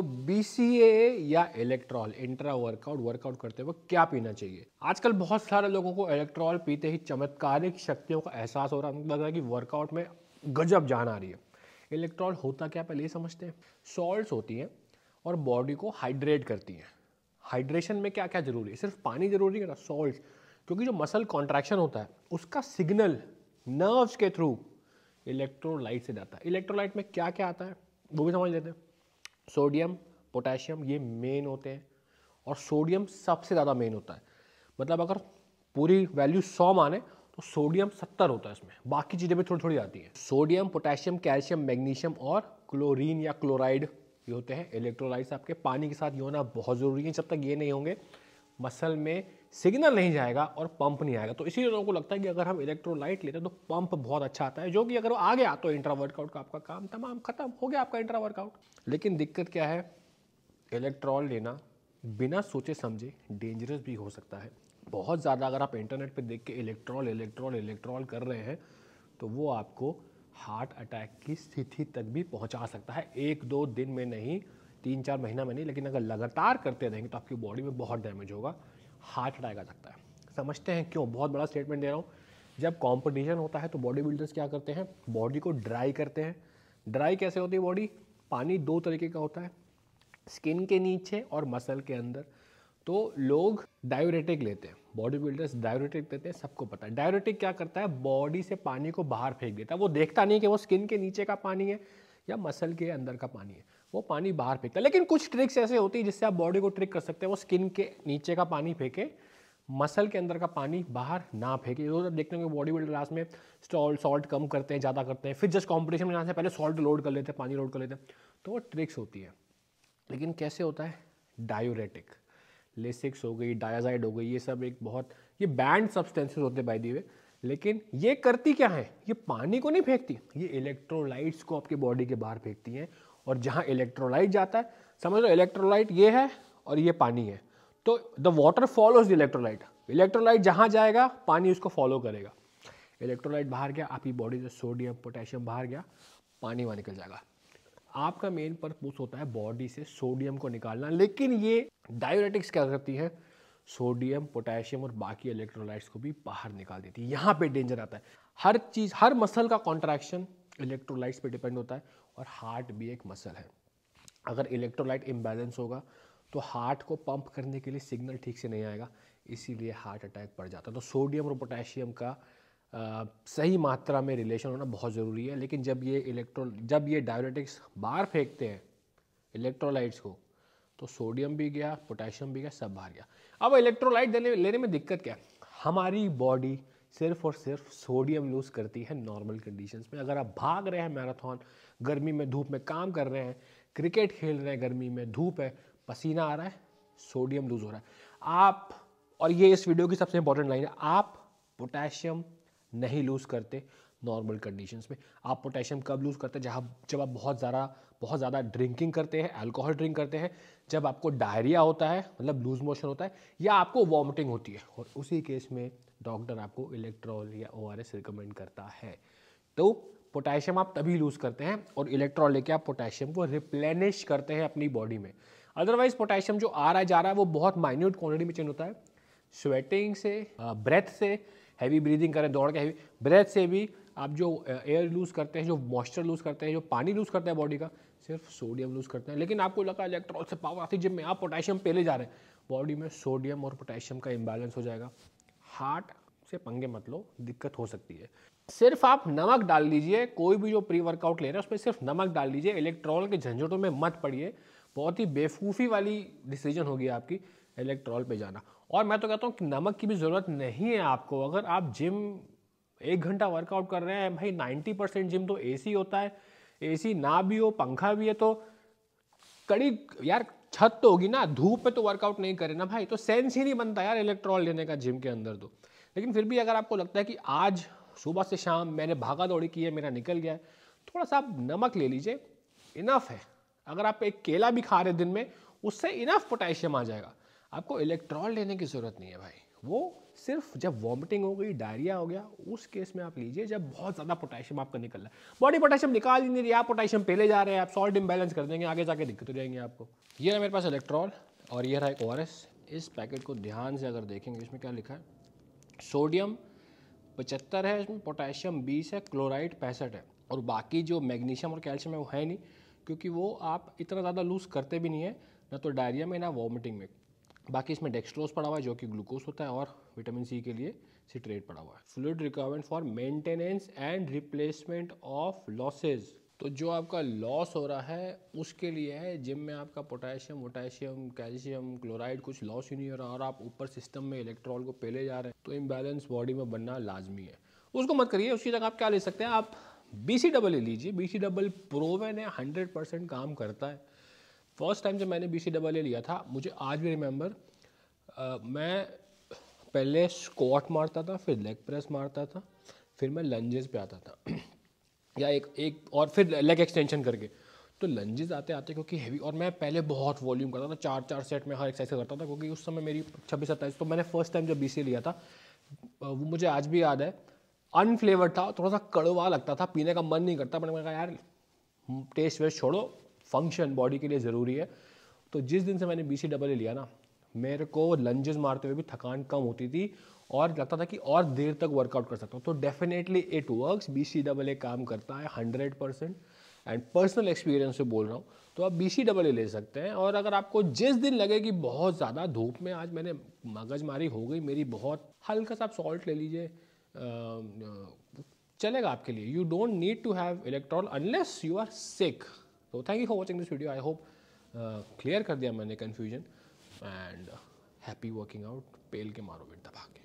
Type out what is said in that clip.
तो ए या Electral intra workout workout करते वक्त क्या पीना चाहिए आजकल बहुत सारे लोगों को इलेक्ट्रॉल पीते ही चमत्कारिक शक्तियों का एहसास हो रहा है लग रहा है कि वर्कआउट में गजब जान आ रही है इलेक्ट्रॉल होता क्या पहले ये समझते हैं सॉल्ट्स होती हैं और बॉडी को हाइड्रेट करती हैं हाइड्रेशन में क्या क्या जरूरी है सिर्फ पानी जरूरी है ना सॉल्ट क्योंकि जो मसल कॉन्ट्रैक्शन होता है उसका सिग्नल नर्व्स के थ्रू इलेक्ट्रोलाइट से जाता है इलेक्ट्रोलाइट में क्या क्या आता है वो भी समझ लेते हैं सोडियम पोटेशियम ये मेन होते हैं और सोडियम सबसे ज़्यादा मेन होता है मतलब अगर पूरी वैल्यू सौ माने तो सोडियम सत्तर होता है इसमें बाकी चीज़ें भी थोड़ी थोड़ी आती हैं सोडियम पोटेशियम कैल्शियम मैग्नीशियम और क्लोरीन या क्लोराइड ये होते हैं इलेक्ट्रोलाइट्स आपके पानी के साथ ये होना बहुत ज़रूरी है जब तक ये नहीं होंगे मसल में सिग्नल नहीं जाएगा और पंप नहीं आएगा तो इसी लोगों को लगता है कि अगर हम इलेक्ट्रोलाइट लेते हैं तो पंप बहुत अच्छा आता है जो कि अगर वो आ गया तो इंट्रा वर्कआउट का आपका काम तमाम खत्म हो गया आपका इंट्रा वर्कआउट लेकिन दिक्कत क्या है इलेक्ट्रॉल लेना बिना सोचे समझे डेंजरस भी हो सकता है बहुत ज़्यादा अगर आप इंटरनेट पर देख के इलेक्ट्रॉल इलेक्ट्रॉल इलेक्ट्रॉल कर रहे हैं तो वो आपको हार्ट अटैक की स्थिति तक भी पहुंचा सकता है एक दो दिन में नहीं तीन चार महीना में नहीं लेकिन अगर लगातार करते रहेंगे तो आपकी बॉडी में बहुत डैमेज होगा हार्ट अटैक आ सकता है समझते हैं क्यों बहुत बड़ा स्टेटमेंट दे रहा हूँ जब कॉम्पिटिशन होता है तो बॉडी बिल्डर्स क्या करते हैं बॉडी को ड्राई करते हैं ड्राई कैसे होती है बॉडी पानी दो तरीके का होता है स्किन के नीचे और मसल के अंदर तो लोग डायोरेटिक लेते हैं बॉडी बिल्डर्स डायोरेटिक लेते हैं सबको पता है डायोरेटिक क्या करता है बॉडी से पानी को बाहर फेंक देता है वो देखता नहीं कि वो स्किन के नीचे का पानी है या मसल के अंदर का पानी है वो पानी बाहर फेंकता है लेकिन कुछ ट्रिक्स ऐसे होती है जिससे आप बॉडी को ट्रिक कर सकते हैं वो स्किन के नीचे का पानी फेंके मसल के अंदर का पानी बाहर ना फेंके जो आप देखते होंगे बॉडी बिल्डर क्लास में स्टॉल सॉल्ट कम करते हैं ज़्यादा करते हैं फिर जस्ट कॉम्पिटिशन में जाने से पहले सॉल्ट लोड कर लेते हैं पानी लोड कर लेते हैं तो वो ट्रिक्स होती है लेकिन कैसे होता है डायोरेटिक लेसिक्स हो गई डायाजाइड हो गई ये सब एक बहुत ये बैंड सब्सटेंसेस होते हैं बाई दी वे लेकिन ये करती क्या है ये पानी को नहीं फेंकती ये इलेक्ट्रोलाइट्स को आपके बॉडी के बाहर फेंकती हैं और जहाँ इलेक्ट्रोलाइट जाता है समझ लो इलेक्ट्रोलाइट ये है और ये पानी है तो the water follows the electrolyte electrolyte जहाँ जाएगा पानी उसको फॉलो करेगा इलेक्ट्रोलाइट बाहर गया आपकी बॉडी से सोडियम पोटेशियम बाहर गया पानी वहाँ निकल जाएगा आपका मेन पर्पज होता है बॉडी से सोडियम को निकालना लेकिन ये डायोरेटिक्स क्या करती है सोडियम पोटेशियम और बाकी इलेक्ट्रोलाइट्स को भी बाहर निकाल देती है यहाँ पे डेंजर आता है हर चीज़ हर मसल का कॉन्ट्रैक्शन इलेक्ट्रोलाइट्स पे डिपेंड होता है और हार्ट भी एक मसल है अगर इलेक्ट्रोलाइट इम्बैलेंस होगा तो हार्ट को पंप करने के लिए सिग्नल ठीक से नहीं आएगा इसीलिए हार्ट अटैक पड़ जाता है तो सोडियम और पोटेशियम का आ, सही मात्रा में रिलेशन होना बहुत ज़रूरी है लेकिन जब ये इलेक्ट्रो जब ये डायबिटिक्स बाहर फेंकते हैं इलेक्ट्रोलाइट्स को तो सोडियम भी गया पोटेशियम भी गया सब बाहर गया अब इलेक्ट्रोलाइट देने लेने में दिक्कत क्या है हमारी बॉडी सिर्फ और सिर्फ सोडियम लूज़ करती है नॉर्मल कंडीशंस में अगर आप भाग रहे हैं मैराथन गर्मी में धूप में काम कर रहे हैं क्रिकेट खेल रहे हैं गर्मी में धूप है पसीना आ रहा है सोडियम लूज़ हो रहा है आप और ये इस वीडियो की सबसे इंपॉर्टेंट लाइन है आप पोटेशियम नहीं लूज़ करते नॉर्मल कंडीशंस में आप पोटेशियम कब लूज़ करते हैं जहाँ जब आप बहुत ज़्यादा बहुत ज़्यादा ड्रिंकिंग करते हैं अल्कोहल ड्रिंक करते हैं जब आपको डायरिया होता है मतलब लूज मोशन होता है या आपको वॉमिटिंग होती है और उसी केस में डॉक्टर आपको इलेक्ट्रॉल या ओ आर रिकमेंड करता है तो पोटेशियम आप तभी लूज़ करते हैं और इलेक्ट्रॉल लेके आप पोटेशियम को रिप्लेनिश करते हैं अपनी बॉडी में अदरवाइज पोटेशियम जो आ रहा जा रहा है वो बहुत माइन्यूट क्वान्टिटी में चेंज होता है स्वेटिंग से ब्रेथ से हैवी ब्रीदिंग करें दौड़ के हैवी ब्रेथ से भी आप जो एयर लूज़ करते हैं जो मॉइस्चर लूज़ करते हैं जो पानी लूज़ करते हैं बॉडी का सिर्फ सोडियम लूज़ करते हैं लेकिन आपको लगा इलेक्ट्रॉल से पावर आती है जिम में आप पोटेशियम पहले जा रहे हैं बॉडी में सोडियम और पोटेशियम का इम्बैलेंस हो जाएगा हार्ट से पंगे मत लो दिक्कत हो सकती है सिर्फ आप नमक डाल लीजिए कोई भी जो प्री वर्कआउट ले रहे हैं उसमें सिर्फ नमक डाल लीजिए इलेक्ट्रॉल के झंझटों में मत पड़िए बहुत ही बेवकूफ़ी वाली डिसीजन होगी आपकी इलेक्ट्रॉल पे जाना और मैं तो कहता हूँ कि नमक की भी ज़रूरत नहीं है आपको अगर आप जिम एक घंटा वर्कआउट कर रहे हैं भाई नाइन्टी परसेंट जिम तो एसी होता है एसी ना भी हो पंखा भी है तो कड़ी यार छत तो होगी ना धूप में तो वर्कआउट नहीं करे ना भाई तो सेंस ही नहीं बनता यार इलेक्ट्रॉल लेने का जिम के अंदर तो लेकिन फिर भी अगर आपको लगता है कि आज सुबह से शाम मैंने भागा दौड़ी की है मेरा निकल गया है थोड़ा सा आप नमक ले लीजिए इनफ है अगर आप एक केला भी खा रहे दिन में उससे इनफ पोटेशियम आ जाएगा आपको इलेक्ट्रॉल लेने की ज़रूरत नहीं है भाई वो सिर्फ जब वॉमिटिंग हो गई डायरिया हो गया उस केस में आप लीजिए जब बहुत ज़्यादा पोटेशियम आपका निकल रहा है बॉडी पोटेशियम निकाल ही नहीं रही आप पोटेशियम पहले जा रहे हैं आप सॉल्ट इम्बैलेंस कर देंगे आगे जाके दिक्कत हो जाएंगे आपको ये रहा मेरे पास इलेक्ट्रॉल और ये रहा एक ओ इस पैकेट को ध्यान से अगर देखेंगे इसमें क्या लिखा है सोडियम पचहत्तर है इसमें पोटेशियम बीस है क्लोराइड पैंसठ है और बाकी जो मैग्नीशियम और कैल्शियम है वो है नहीं क्योंकि वो आप इतना ज़्यादा लूज़ करते भी नहीं है ना तो डायरिया में ना वॉमिटिंग में बाकी इसमें डेक्स्ट्रोज पड़ा हुआ है जो कि ग्लूकोज होता है और विटामिन सी के लिए सिट्रेट पड़ा हुआ है fluid requirement for maintenance and replacement of losses तो जो आपका लॉस हो रहा है उसके लिए है जिम में आपका पोटेशियम वोटेशियम कैल्शियम क्लोराइड कुछ लॉस ही नहीं हो रहा और आप ऊपर सिस्टम में इलेक्ट्रॉल को पहले जा रहे हैं तो इम्बैलेंस बॉडी में बनना लाजमी है उसको मत करिए उसकी जगह आप क्या ले सकते हैं आप बी सी डबल ले लीजिए बी सी डबल प्रोवेन है हंड्रेड परसेंट काम करता है फर्स्ट टाइम जब मैंने बी सी डबल ए लिया था मुझे आज भी रिमेंबर मैं पहले स्कॉट मारता था फिर लेग प्रेस मारता था फिर मैं लंजेस पे आता था या एक एक और फिर लेग एक्सटेंशन करके तो लंजेस आते आते क्योंकि हैवी और मैं पहले बहुत वॉल्यूम करता था चार चार सेट में हर एक्सरसाइज करता था क्योंकि उस समय मेरी छब्बीस सत्ताईस तो मैंने फर्स्ट टाइम जब बी सी लिया था वो मुझे आज भी याद है अनफ्लेवर्ड था थोड़ा सा कड़वा लगता था पीने का मन नहीं करता बट मैंने कहा यार टेस्ट वेस्ट छोड़ो फंक्शन बॉडी के लिए ज़रूरी है तो जिस दिन से मैंने बी सी डबल ए लिया ना मेरे को लंजेस मारते हुए भी थकान कम होती थी और लगता था कि और देर तक वर्कआउट कर सकता हूँ तो definitely it works B C double A काम करता है hundred percent and personal experience से बोल रहा हूँ तो आप बी सी डबल ए ले सकते हैं और अगर आपको जिस दिन लगे कि बहुत ज़्यादा धूप में आज मैंने मगजमारी हो गई मेरी बहुत हल्का सा आप सॉल्ट ले लीजिए चलेगा आपके लिए you don't need to have Electral unless you are sick तो thank you for watching this video I hope clear कर दिया मैंने confusion and happy working out पेल के मारो बेट दबा